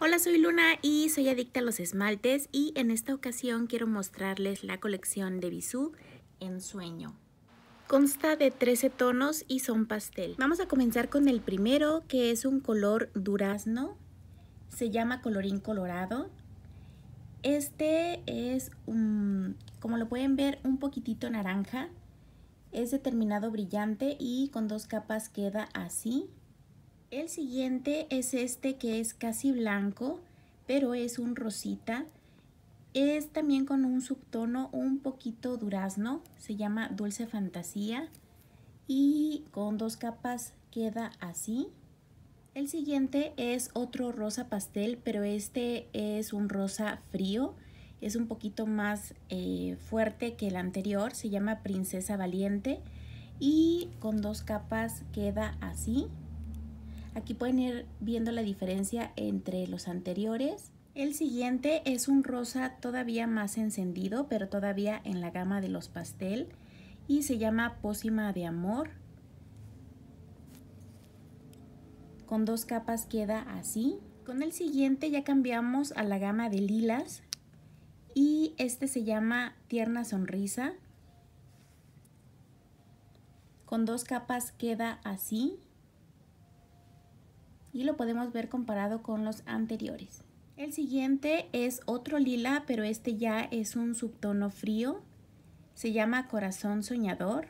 Hola, soy Luna y soy adicta a los esmaltes y en esta ocasión quiero mostrarles la colección de Bisú en sueño. Consta de 13 tonos y son pastel. Vamos a comenzar con el primero que es un color durazno, se llama colorín colorado. Este es, un, como lo pueden ver, un poquitito naranja. Es determinado brillante y con dos capas queda así. El siguiente es este que es casi blanco, pero es un rosita. Es también con un subtono un poquito durazno, se llama Dulce Fantasía. Y con dos capas queda así. El siguiente es otro rosa pastel, pero este es un rosa frío. Es un poquito más eh, fuerte que el anterior, se llama Princesa Valiente. Y con dos capas queda así. Aquí pueden ir viendo la diferencia entre los anteriores. El siguiente es un rosa todavía más encendido, pero todavía en la gama de los pastel y se llama Pócima de Amor. Con dos capas queda así. Con el siguiente ya cambiamos a la gama de lilas y este se llama Tierna Sonrisa. Con dos capas queda así y lo podemos ver comparado con los anteriores. El siguiente es otro lila, pero este ya es un subtono frío. Se llama Corazón Soñador.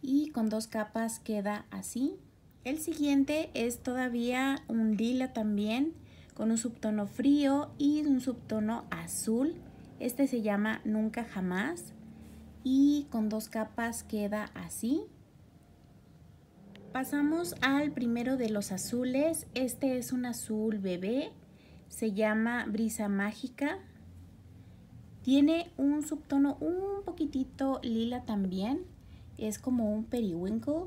Y con dos capas queda así. El siguiente es todavía un lila también, con un subtono frío y un subtono azul. Este se llama Nunca Jamás. Y con dos capas queda así. Pasamos al primero de los azules. Este es un azul bebé. Se llama Brisa Mágica. Tiene un subtono un poquitito lila también. Es como un periwinkle.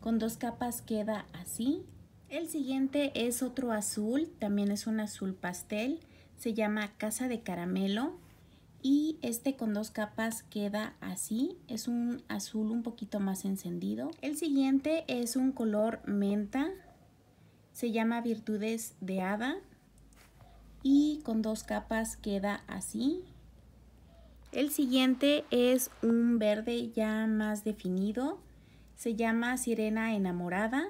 Con dos capas queda así. El siguiente es otro azul. También es un azul pastel. Se llama Casa de Caramelo y este con dos capas queda así, es un azul un poquito más encendido. El siguiente es un color menta, se llama Virtudes de Hada y con dos capas queda así. El siguiente es un verde ya más definido, se llama Sirena Enamorada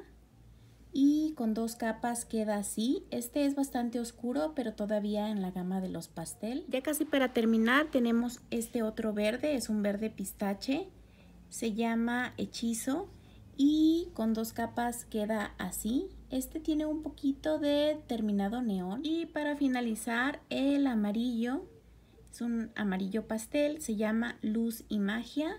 y con dos capas queda así. Este es bastante oscuro, pero todavía en la gama de los pastel. Ya casi para terminar tenemos este otro verde, es un verde pistache. Se llama Hechizo y con dos capas queda así. Este tiene un poquito de terminado neón. Y para finalizar el amarillo, es un amarillo pastel, se llama Luz y Magia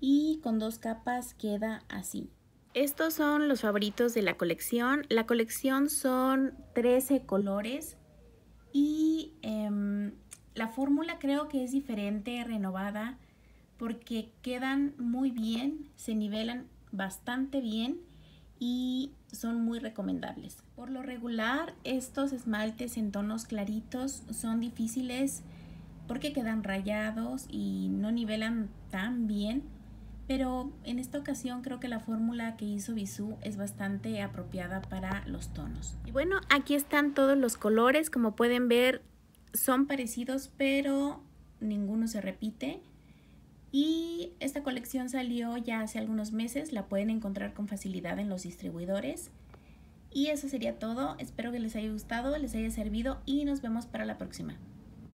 y con dos capas queda así. Estos son los favoritos de la colección. La colección son 13 colores y em, la fórmula creo que es diferente, renovada, porque quedan muy bien, se nivelan bastante bien y son muy recomendables. Por lo regular, estos esmaltes en tonos claritos son difíciles porque quedan rayados y no nivelan tan bien pero en esta ocasión creo que la fórmula que hizo Bisú es bastante apropiada para los tonos. Y bueno, aquí están todos los colores. Como pueden ver, son parecidos, pero ninguno se repite. Y esta colección salió ya hace algunos meses, la pueden encontrar con facilidad en los distribuidores. Y eso sería todo, espero que les haya gustado, les haya servido y nos vemos para la próxima.